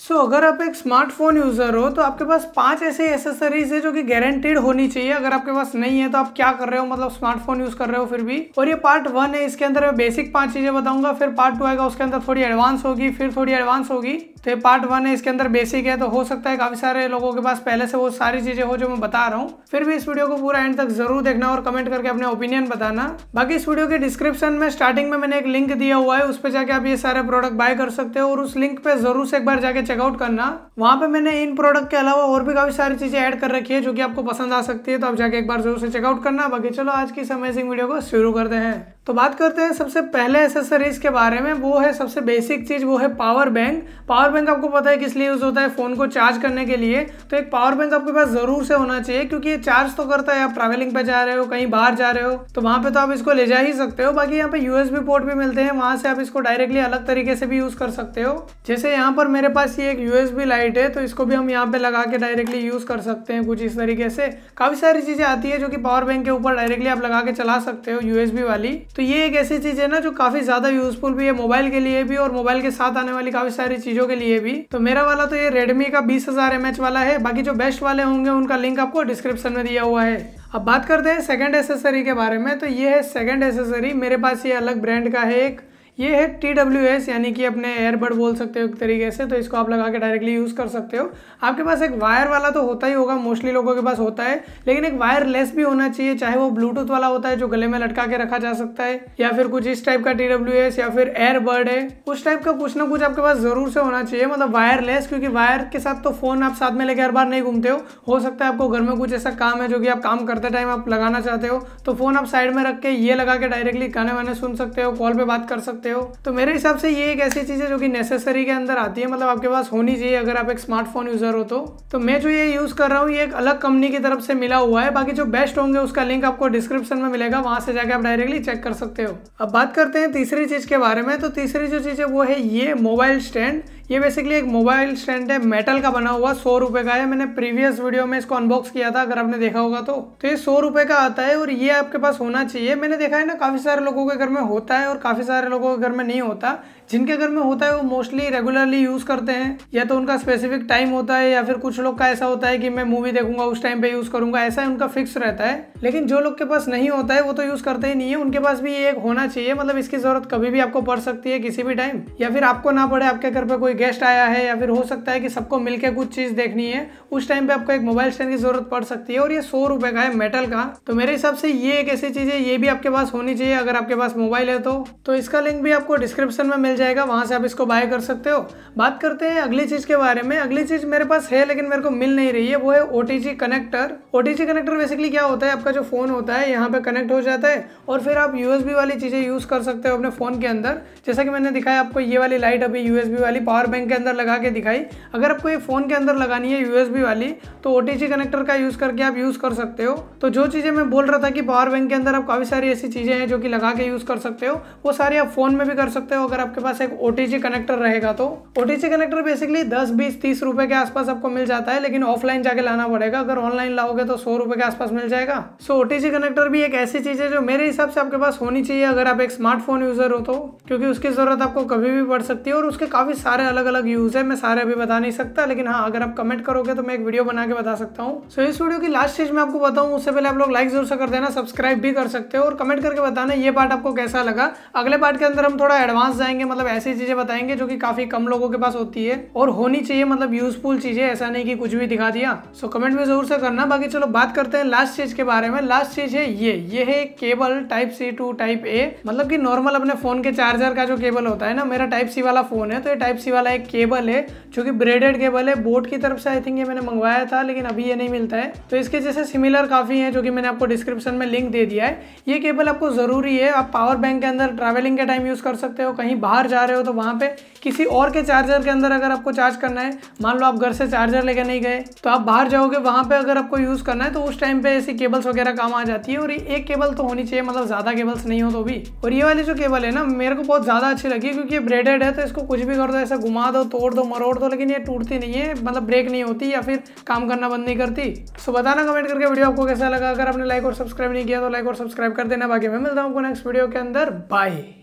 सो so, अगर आप एक स्मार्टफोन यूज़र हो तो आपके पास पांच ऐसे एसेसरीज है जो कि गारंटेड होनी चाहिए अगर आपके पास नहीं है तो आप क्या कर रहे हो मतलब स्मार्टफोन यूज़ कर रहे हो फिर भी और ये पार्ट वन है इसके अंदर मैं बेसिक पांच चीज़ें बताऊंगा फिर पार्ट टू आएगा उसके अंदर थोड़ी एडवांस होगी फिर थोड़ी एडवांस होगी तो ये पार्ट वन है इसके अंदर बेसिक है तो हो सकता है काफ़ी सारे लोगों के पास पहले से वो सारी चीज़ें हो जो मैं बता रहा हूँ फिर भी इस वीडियो को पूरा एंड तक जरूर देखना और कमेंट करके अपने ओपिनियन बताना बाकी इस वीडियो के डिस्क्रिप्शन में स्टार्टिंग में मैंने एक लिंक दिया हुआ है उस पर जाके आप ये सारे प्रोडक्ट बाय कर सकते हो और उस लिंक पे जरूर से एक बार जाके चेकआउट करना वहाँ पर मैंने इन प्रोडक्ट के अलावा और भी काफ़ी सारी चीज़ें ऐड कर रखी है जो कि आपको पसंद आ सकती है तो आप जाके एक बार जरूर से चेकआउट करना बाकी चलो आज की इस अमेजिंग वीडियो को शुरू करते हैं तो बात करते हैं सबसे पहले एसेसरीज के बारे में वो है सबसे बेसिक चीज़ वो है पावर बैंक पावर बैंक आपको पता है किस लिए यूज़ होता है फ़ोन को चार्ज करने के लिए तो एक पावर बैंक आपके पास ज़रूर से होना चाहिए क्योंकि ये चार्ज तो करता है आप ट्रैवलिंग पे जा रहे हो कहीं बाहर जा रहे हो तो वहाँ पर तो आप इसको ले जा ही सकते हो बाकी यहाँ पे यू पोर्ट भी मिलते हैं वहाँ से आप इसको डायरेक्टली अलग तरीके से भी यूज़ कर सकते हो जैसे यहाँ पर मेरे पास ये एक यू लाइट है तो इसको भी हम यहाँ पे लगा के डायरेक्टली यूज़ कर सकते हैं कुछ इस तरीके से काफ़ी सारी चीज़ें आती है जो कि पावर बैंक के ऊपर डायरेक्टली आप लगा के चला सकते हो यू वाली तो तो ये एक ऐसी चीज़ है ना जो काफ़ी ज़्यादा यूजफुल भी है मोबाइल के लिए भी और मोबाइल के साथ आने वाली काफ़ी सारी चीज़ों के लिए भी तो मेरा वाला तो ये रेडमी का बीस हज़ार वाला है बाकी जो बेस्ट वाले होंगे उनका लिंक आपको डिस्क्रिप्शन में दिया हुआ है अब बात करते हैं सेकंड एसेसरी के बारे में तो ये है सेकंड एसेसरी मेरे पास ये अलग ब्रांड का है एक ये है टी डब्ल्यू एस यानी कि अपने एयरबड बोल सकते हो एक तरीके से तो इसको आप लगा के डायरेक्टली यूज़ कर सकते हो आपके पास एक वायर वाला तो होता ही होगा मोस्टली लोगों के पास होता है लेकिन एक वायरलेस भी होना चाहिए चाहे वो ब्लूटूथ वाला होता है जो गले में लटका के रखा जा सकता है या फिर कुछ इस टाइप का टी डब्ल्यू एस या फिर एयरबड है उस टाइप का कुछ ना कुछ आपके पास ज़रूर से होना चाहिए मतलब वायरलेस क्योंकि वायर के साथ तो फ़ोन आप साथ में लेके हर बार नहीं घूमते हो हो सकता है आपको घर में कुछ ऐसा काम है जो कि आप काम करते टाइम आप लगाना चाहते हो तो फ़ोन आप साइड में रख के ये लगा के डायरेक्टली गाने वाने सुन सकते हो कॉल पर बात कर सकते हो सकते हो तो मेरे हिसाब से ये एक ऐसी चीज़ है जो कि नेसेसरी के अंदर आती है मतलब आपके पास होनी चाहिए अगर आप एक स्मार्टफोन यूज़र हो तो तो मैं जो ये यूज़ कर रहा हूँ ये एक अलग कंपनी की तरफ से मिला हुआ है बाकी जो बेस्ट होंगे उसका लिंक आपको डिस्क्रिप्शन में मिलेगा वहाँ से जाकर आप डायरेक्टली चेक कर सकते हो अब बात करते हैं तीसरी चीज़ के बारे में तो तीसरी जो चीज़ है वो है ये मोबाइल स्टैंड ये बेसिकली एक मोबाइल स्टैंड है मेटल का बना हुआ सौ रुपए का है मैंने प्रीवियस वीडियो में इसको अनबॉक्स किया था अगर आपने देखा होगा तो तो ये सौ रुपए का आता है और ये आपके पास होना चाहिए मैंने देखा है ना काफ़ी सारे लोगों के घर में होता है और काफ़ी सारे लोगों के घर में नहीं होता जिनके घर में होता है वो मोस्टली रेगुलरली यूज़ करते हैं या तो उनका स्पेसिफिक टाइम होता है या फिर कुछ लोग का ऐसा होता है कि मैं मूवी देखूंगा उस टाइम पे यूज़ करूंगा ऐसा उनका फिक्स रहता है लेकिन जो लोग के पास नहीं होता है वो तो यूज़ करते ही नहीं है उनके पास भी ये एक होना चाहिए मतलब इसकी ज़रूरत कभी भी आपको पड़ सकती है किसी भी टाइम या फिर आपको ना पड़े आपके घर पर कोई गेस्ट आया है या फिर हो सकता है कि सबको मिलकर कुछ चीज़ देखनी है उस टाइम पर आपको एक मोबाइल स्टैंड की ज़रूरत पड़ सकती है और ये सौ रुपये का है मेटल का तो मेरे हिसाब से ये एक ऐसी चीज़ है ये भी आपके पास होनी चाहिए अगर आपके पास मोबाइल है तो, तो इसका लिंक भी आपको डिस्क्रिप्शन में मिल जाएगा वहाँ से आप इसको बाय कर सकते हो बात करते हैं अगली चीज़ के बारे में अगली चीज़ मेरे पास है लेकिन मेरे को मिल नहीं रही है वो है O connector O connector basically क्या होता है आपका जो फ़ोन होता है यहाँ पर कनेक्ट हो जाता है और फिर आप यू वाली चीज़ें यूज़ कर सकते हो अपने फ़ोन के अंदर जैसा कि मैंने दिखाया आपको ये वाली लाइट अभी यू वाली पावर बैंक के अंदर लगा के दिखाई अगर आपको ये फ़ोन के अंदर लगानी है यू वाली तो ओ कनेक्टर का यूज़ करके आप यूज़ कर सकते हो तो जो चीज़ें मैं बोल रहा था कि पावर बैंक के अंदर आप काफ़ी सारी ऐसी चीज़ें हैं जो कि लगा के यूज़ कर सकते हो वो सारी आप फ़ोन में भी कर सकते हो अगर आपके पास पास एक ओ कनेक्टर रहेगा तो ओ कनेक्टर बेसिकली दस बीस तीस रुपए के आसपास आपको मिल जाता है लेकिन ऑफलाइन जाके लाना पड़ेगा अगर ऑनलाइन लाओगे तो सौ रुपए के आसपास मिल जाएगा सो ओ कनेक्टर भी एक ऐसी चीज है जो मेरे हिसाब से आपके पास होनी चाहिए अगर आप एक स्मार्टफोन यूजर हो तो क्योंकि उसकी जरूरत आपको कभी भी पड़ सकती है और उसके काफी सारे अलग अलग यूज है मैं सारे अभी बता नहीं सकता लेकिन हाँ अगर आप कमेंट करोगे तो मैं एक वीडियो बना के बता सकता हूँ सो इस वीडियो की लास्ट चीज मैं आपको बताऊँ उससे पहले आप लोग लाइक जरूर से कर देना सब्सक्राइब भी कर सकते हो और कमेंट करके बताना ये पार्ट आपको कैसा लगा अगले पार्ट के अंदर हम थोड़ा एडवांस जाएंगे मतलब ऐसी चीज़ें बताएंगे जो कि काफ़ी कम लोगों के पास होती है और होनी चाहिए मतलब यूजफुल चीज़ें ऐसा नहीं कि कुछ भी दिखा दिया सो कमेंट में ज़रूर से करना बाकी चलो बात करते हैं लास्ट चीज़ के बारे में लास्ट चीज़ है ये ये है cable type C to type A मतलब की नॉर्मल अपने फ़ोन के चार्जर का जो केबल होता है ना मेरा टाइप सी वाला फ़ोन है तो ये टाइप सी वाला एक केबल है जो की ब्रेडेड केबल है बोट की तरफ से आई थिंक ये मैंने मंगवाया था लेकिन अभी ये नहीं मिलता है तो इसके जैसे सिमिलर काफ़ी है जो की मैंने आपको डिस्क्रिप्शन में लिंक दे दिया है ये केबल आपको ज़रूरी है आप पावर बैंक के अंदर ट्रैवलिंग के टाइम यूज़ कर सकते हो कहीं बाहर बाहर जा रहे हो तो वहाँ पे किसी और के चार्जर के अंदर अगर आपको चार्ज करना है मान लो आप घर से चार्जर लेके नहीं गए तो आप बाहर जाओगे वहाँ पे अगर आपको यूज़ करना है तो उस टाइम पे ऐसी केबल्स वगैरह काम आ जाती है और एक केबल तो होनी चाहिए मतलब ज़्यादा केबल्स नहीं हो तो भी और ये वाली जो केबल है ना मेरे को बहुत ज़्यादा अच्छी लगी क्योंकि ये ब्रेडेड है तो इसको कुछ भी कर दो ऐसा घुमा दो तोड़ दो मरोड़ दो लेकिन ये टूटती नहीं है मतलब ब्रेक नहीं होती या फिर काम करना बंद नहीं करती सो बताना कमेंट करके वीडियो आपको कैसा लगा अगर आपने लाइक और सब्सक्राइब नहीं किया तो लाइक और सब्सक्राइब कर देना बाकी मैं मिलता हूँ आपको नेक्स्ट वीडियो के अंदर बाई